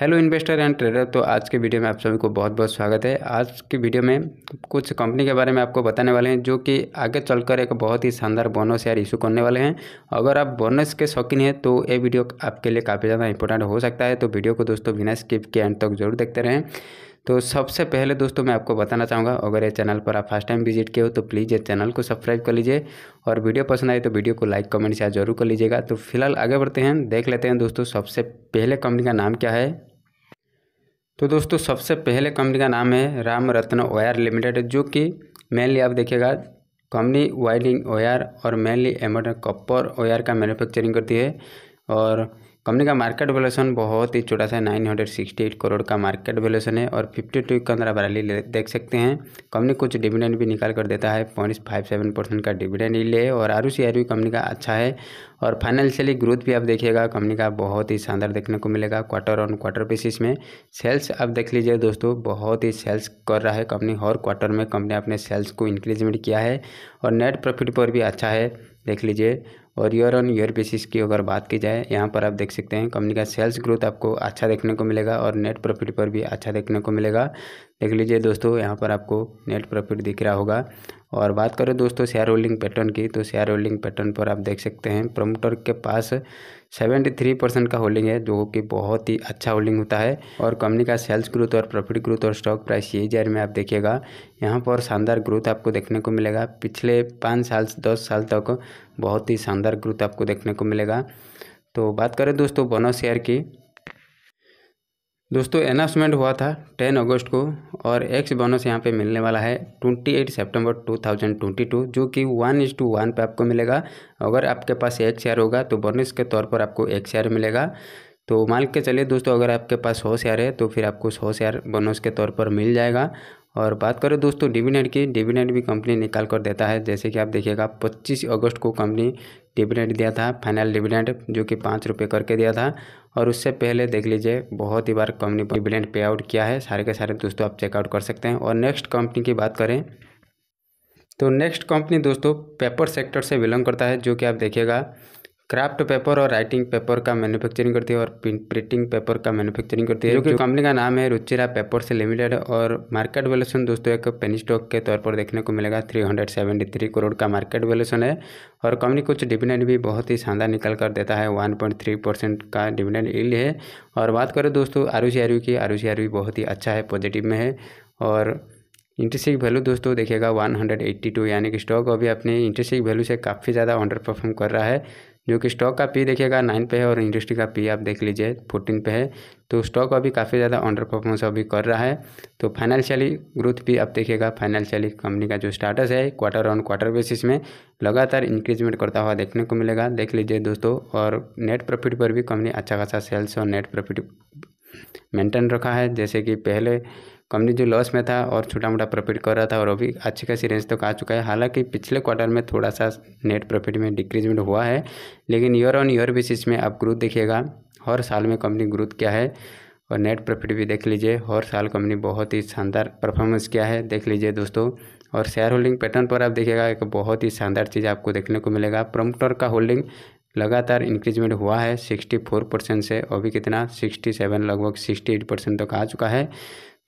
hello investor and trader तो आज के वीडियो में आप सभी को बहुत बहुत स्वागत है आज की वीडियो में कुछ कंपनी के बारे में आपको बताने वाले हैं जो कि आगे चलकर एक बहुत ही शानदार बोनस यार इशू करने वाले हैं अगर आप बोनस के शौकीन हैं तो ये वीडियो आपके लिए काफ़ी ज़्यादा इंपॉर्टेंट हो सकता है तो वीडियो को दोस्तों बिना स्किप के एंड तक जरूर देखते रहें तो सबसे पहले दोस्तों मैं आपको बताना चाहूँगा अगर ये चैनल पर आप फर्स्ट टाइम विजिट किए हो तो प्लीज़ ये चैनल को सब्सक्राइब कर लीजिए और वीडियो पसंद आए तो वीडियो को लाइक कमेंट शेयर जरूर कर लीजिएगा तो फिलहाल आगे बढ़ते हैं देख लेते हैं दोस्तों सबसे पहले कंपनी का नाम क्या है तो दोस्तों सबसे पहले कंपनी का नाम है राम रत्न ओयर लिमिटेड जो कि मेनली आप देखिएगा कंपनी वाइडिंग ओयर और मेनली एमोटर कॉपर ओयर का मैन्युफैक्चरिंग करती है और कंपनी का मार्केट वैल्यूशन बहुत ही छोटा सा nine hundred sixty eight crore का मार्केट वैल्यूशन है और फिफ्टी टू के अंदर आप रैली देख सकते हैं कंपनी कुछ डिविडेंड भी निकाल कर देता है पॉइंट फाइव सेवन परसेंट का डिविडेंड ही ले और आर सी आर कंपनी का अच्छा है और फाइनेंशियली ग्रोथ भी आप देखिएगा कंपनी का बहुत ही शानदार देखने को मिलेगा क्वार्टर ऑन क्वार्टर बेसिस में सेल्स आप देख लीजिए दोस्तों बहुत ही सेल्स कर रहा है कंपनी हर क्वार्टर में कंपनी अपने सेल्स को इंक्रीजमेंट किया है और नेट प्रॉफिट पर भी अच्छा है देख लीजिए और ईयर ऑन ईयर बेसिस की अगर बात की जाए यहाँ पर आप देख सकते हैं कंपनी का सेल्स ग्रोथ आपको अच्छा देखने को मिलेगा और नेट प्रॉफिट पर भी अच्छा देखने को मिलेगा देख लीजिए दोस्तों यहाँ पर आपको नेट प्रॉफिट दिख रहा होगा और बात करें दोस्तों शेयर होल्डिंग पैटर्न की तो शेयर होल्डिंग पैटर्न पर आप देख सकते हैं प्रमोटर के पास सेवेंटी थ्री परसेंट का होल्डिंग है जो कि बहुत ही अच्छा होल्डिंग होता है और कंपनी का सेल्स ग्रोथ और प्रॉफिट ग्रोथ और स्टॉक प्राइस ये जेयर में आप देखिएगा यहाँ पर शानदार ग्रोथ आपको देखने को मिलेगा पिछले पाँच साल दस साल तक बहुत ही शानदार ग्रोथ आपको देखने को मिलेगा तो बात करें दोस्तों बोनस शेयर की दोस्तों अनाउंसमेंट हुआ था 10 अगस्त को और एक्स बोनस यहाँ पे मिलने वाला है 28 सितंबर 2022 जो कि वन इज टू वन पर आपको मिलेगा अगर आपके पास एक शेयर होगा तो बोनस के तौर पर आपको एक शेयर मिलेगा तो मान के चलिए दोस्तों अगर आपके पास सौ शेयर है तो फिर आपको सौ शेयर बोनस के तौर पर मिल जाएगा और बात करें दोस्तों डिविडेंड की डिविडेंड भी कंपनी निकाल कर देता है जैसे कि आप देखिएगा 25 अगस्त को कंपनी डिविडेंड दिया था फाइनल डिविडेंड जो कि पाँच रुपये करके दिया था और उससे पहले देख लीजिए बहुत ही बार कंपनी डिविडेंड पे आउट किया है सारे के सारे दोस्तों आप चेकआउट कर सकते हैं और नेक्स्ट कंपनी की बात करें तो नेक्स्ट कंपनी दोस्तों पेपर सेक्टर से बिलोंग करता है जो कि आप देखिएगा क्राफ्ट पेपर और राइटिंग पेपर का मैन्युफैक्चरिंग करती है और प्रिंटिंग पेपर का मैन्युफैक्चरिंग करती है जो कि कंपनी का नाम है रुचिरा पेपर से लिमिटेड और मार्केट वैल्यूशन दोस्तों एक पेनी स्टॉक के तौर पर देखने को मिलेगा three hundred seventy three crore का मार्केट वैल्यूशन है और कंपनी कुछ डिविडेंड भी बहुत ही शानदार निकल कर देता है वन पॉइंट थ्री परसेंट का डिविडेंड इल है और बात करें दोस्तों आर यू की आर यू भी बहुत ही अच्छा है पॉजिटिव में है और इंटरेस्टिक वैल्यू दोस्तों देखिएगा 182 यानी कि स्टॉक अभी अपने इंटरेस्टिक वैल्यू से काफ़ी ज़्यादा अंडर परफॉर्म कर रहा है जो कि स्टॉक का पी देखिएगा नाइन पे है और इंडस्ट्री का पी आप देख लीजिए फोर्टीन पे है तो स्टॉक अभी काफ़ी ज़्यादा अंडर परफॉर्मेंस अभी कर रहा है तो फाइनेंशियली ग्रोथ भी आप देखिएगा फाइनेंशियली कंपनी का जो स्टाटस है क्वार्टर ऑन क्वार्टर बेसिस में लगातार इंक्रीजमेंट करता हुआ देखने को मिलेगा देख लीजिए दोस्तों और नेट प्रॉफिट पर भी कंपनी अच्छा खासा सेल्स और नेट प्रॉफिट मेंटेन रखा है जैसे कि पहले कंपनी जो लॉस में था और छोटा मोटा प्रॉफिट कर रहा था और अभी अच्छी खासी रेंज तक तो आ चुका है हालांकि पिछले क्वार्टर में थोड़ा सा नेट प्रॉफिट में डिक्रीजमेंट हुआ है लेकिन ईयर ऑन ईयर बेसिस में आप ग्रोथ देखिएगा हर साल में कंपनी ग्रोथ क्या है और नेट प्रॉफिट भी देख लीजिए हर साल कंपनी बहुत ही शानदार परफॉर्मेंस किया है देख लीजिए दोस्तों और शेयर होल्डिंग पैटर्न पर आप देखिएगा एक बहुत ही शानदार चीज़ आपको देखने को मिलेगा प्रमोटर का होल्डिंग लगातार इंक्रीजमेंट हुआ है सिक्सटी फोर परसेंट से अभी कितना सिक्सटी सेवन लगभग सिक्सटी एट परसेंट तक आ चुका है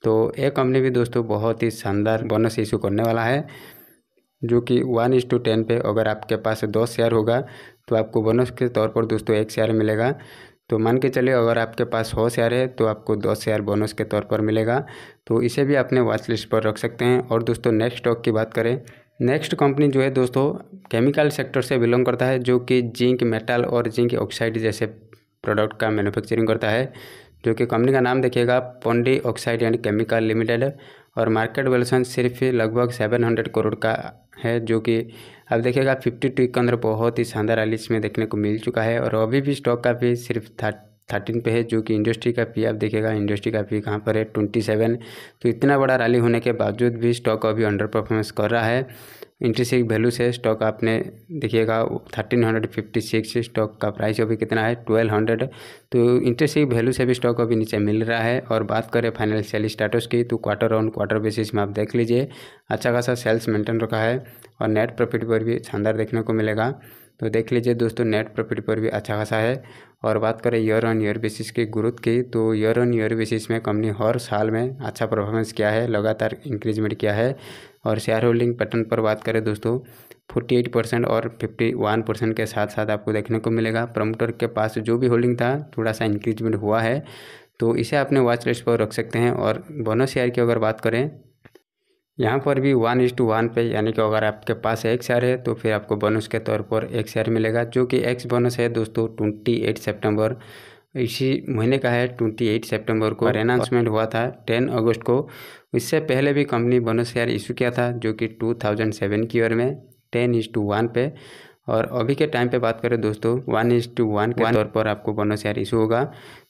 तो ये कंपनी भी दोस्तों बहुत ही शानदार बोनस इशू करने वाला है जो कि वन इज टू टेन पे अगर आपके पास दस शेयर होगा तो आपको बोनस के तौर पर दोस्तों एक शेयर मिलेगा तो मान के चलिए अगर आपके पास सौ शेयर है तो आपको दस शेयर बोनस के तौर पर मिलेगा तो इसे भी अपने वॉच लिस्ट पर रख सकते हैं और दोस्तों नेक्स्ट स्टॉक की बात करें नेक्स्ट कंपनी जो है दोस्तों केमिकल सेक्टर से बिलोंग करता है जो कि जिंक मेटल और जिंक ऑक्साइड जैसे प्रोडक्ट का मैन्युफैक्चरिंग करता है जो कि कंपनी का नाम देखिएगा Pondy oxide and chemical limited और मार्केट वैल्यूशन सिर्फ लगभग सेवन हंड्रेड करोड़ का है जो कि अब देखिएगा फिफ्टी टू के अंदर बहुत ही शानदार रैलीस में देखने को मिल चुका है और अभी भी स्टॉक का भी सिर्फ थर्टीन पे है जो कि इंडस्ट्री का पी आप देखिएगा इंडस्ट्री का पी कहाँ पर है ट्वेंटी सेवन तो इतना बड़ा रैली होने के बावजूद भी स्टॉक अभी अंडर परफॉर्मेंस कर रहा है इंट्रिसिक वैल्यू से स्टॉक आपने देखिएगा thirteen hundred fifty six stock का प्राइस अभी कितना है ट्वेल्व हंड्रेड तो इंट्रिसिक वैल्यू से भी स्टॉक अभी नीचे मिल रहा है और बात करें फाइनेंशियल स्टेटस की तो क्वार्टर ऑन क्वार्टर बेसिस में आप देख लीजिए अच्छा खासा सेल्स मेंटेन रखा है और नेट प्रॉफिट पर भी शानदार देखने को मिलेगा तो देख लीजिए दोस्तों नेट प्रॉफिट पर भी अच्छा खासा है और बात करें ईयर ऑन ईयर बेसिस की ग्रोथ की तो ईयर ऑन ईयर बेसिस में कंपनी हर साल में अच्छा परफॉर्मेंस किया है लगातार इंक्रीजमेंट किया है और शेयर होल्डिंग पैटर्न पर बात करें दोस्तों फोर्टी एट परसेंट और फिफ्टी वन परसेंट के साथ साथ आपको देखने को मिलेगा प्रमोटर के पास जो भी होल्डिंग था थोड़ा सा इंक्रीजमेंट हुआ है तो इसे अपने वॉच लिस्ट पर रख सकते हैं और बोनस शेयर की अगर बात करें यहाँ पर भी वन इज टू वन पे यानी कि अगर आपके पास एक शेयर है तो फिर आपको बोनस के तौर पर एक शेयर मिलेगा जो कि एक्स बोनस है दोस्तों ट्वेंटी एट सेप्टेम्बर इसी महीने का है ट्वेंटी एट सेप्टेम्बर को अनाउंसमेंट हुआ था टेन अगस्त को इससे पहले भी कंपनी बोनस शेयर इशू किया था जो कि टू थाउजेंड सेवन की ओर में टेन इज टू वन पे और अभी के टाइम पे बात करें दोस्तों वन इज टू वन के तौर पर आपको बोनस यार इशू होगा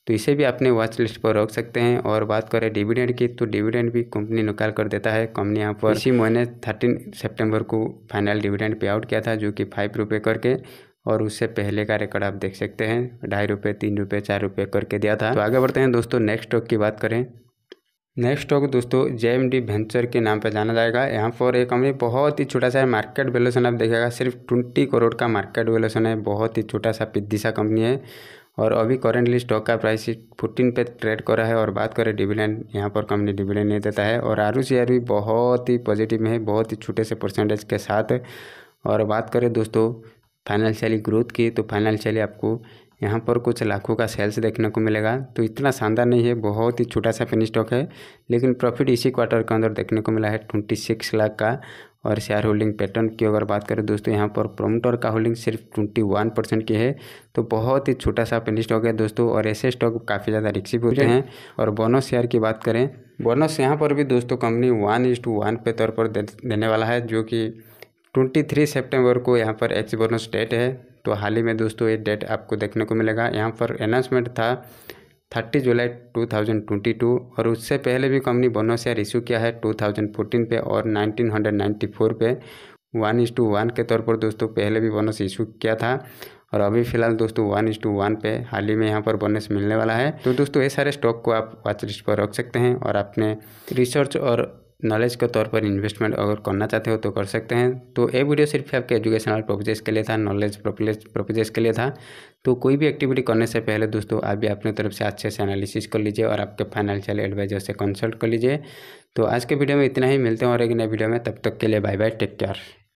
तो इसे भी अपने वॉच लिस्ट पर रख सकते हैं और बात करें डिविडेंड की तो डिविडेंड भी कंपनी निकाल कर देता है कंपनी यहाँ पर इसी महीने थर्टीन सेप्टेम्बर को फाइनल डिविडेंड पे आउट किया था जो कि फाइव रुपये करके और उससे पहले का रिकॉर्ड आप देख सकते हैं ढाई रुपये तीन रुपये चार रुपये करके दिया था तो आगे बढ़ते हैं दोस्तों नेक्स्ट स्टॉक की बात करें नेक्स्ट स्टॉक दोस्तों जे एम डी वेंचर के नाम पर जाना जाएगा यहाँ पर एक कंपनी बहुत ही छोटा सा है मार्केट वैल्यूशन आप देखेगा सिर्फ ट्वेंटी करोड़ का मार्केट वैल्यूशन है बहुत ही छोटा सा पिदिशा कंपनी है और अभी करेंटली स्टॉक का प्राइस फोर्टीन पे ट्रेड कर रहा है और बात करें डिविडेंड यहाँ पर कंपनी डिविडेंड नहीं देता है और आर भी बहुत ही पॉजिटिव है बहुत ही छोटे से परसेंटेज के साथ और बात करें दोस्तों फाइनेंशियली ग्रोथ की तो फाइनेंशियली आपको यहाँ पर कुछ लाखों का सेल्स देखने को मिलेगा तो इतना शानदार नहीं है बहुत ही छोटा सा पेनी स्टॉक है लेकिन प्रॉफिट इसी क्वार्टर के अंदर देखने को मिला है ट्वेंटी सिक्स लाख का और शेयर होल्डिंग पैटर्न की अगर बात करें दोस्तों यहाँ पर प्रोमोटर का होल्डिंग सिर्फ ट्वेंटी वन परसेंट की है तो बहुत ही छोटा सा पेनी स्टॉक है दोस्तों और ऐसे स्टॉक काफ़ी ज़्यादा रिक्सिप होते हैं और बोनस शेयर की बात करें बोनस यहाँ पर भी दोस्तों company one is to one पे तौर पर देने वाला है जो कि ट्वेंटी थ्री सेप्टेम्बर को यहाँ पर एक्स बोनस डेट है तो हाल ही में दोस्तों ये डेट आपको देखने को मिलेगा यहाँ पर अनाउंसमेंट था थर्टी जुलाई 2022 और उससे पहले भी कंपनी बोनस शेयर इशू किया है 2014 पे और 1994 पे वन इंस टू वन के तौर पर दोस्तों पहले भी बोनस इशू किया था और अभी फिलहाल दोस्तों वन इंस टू वन पे हाल ही में यहाँ पर बोनस मिलने वाला है तो दोस्तों ये सारे स्टॉक को आप वॉच लिस्ट पर रख सकते हैं और अपने रिसर्च और नॉलेज के तौर पर इन्वेस्टमेंट अगर करना चाहते हो तो कर सकते हैं तो ये वीडियो सिर्फ आपके एजुकेशनल प्रोपोजेस के लिए था नॉलेज पर्पजेज़ के लिए था तो कोई भी एक्टिविटी करने से पहले दोस्तों आप भी अपनी तरफ से अच्छे से एनालिसिस कर लीजिए और आपके फाइनेंशियल एडवाइजर से कंसल्ट कर लीजिए तो आज के वीडियो में इतना ही मिलते हैं और एक नए वीडियो में तब तक के लिए बाय बाय टेक केयर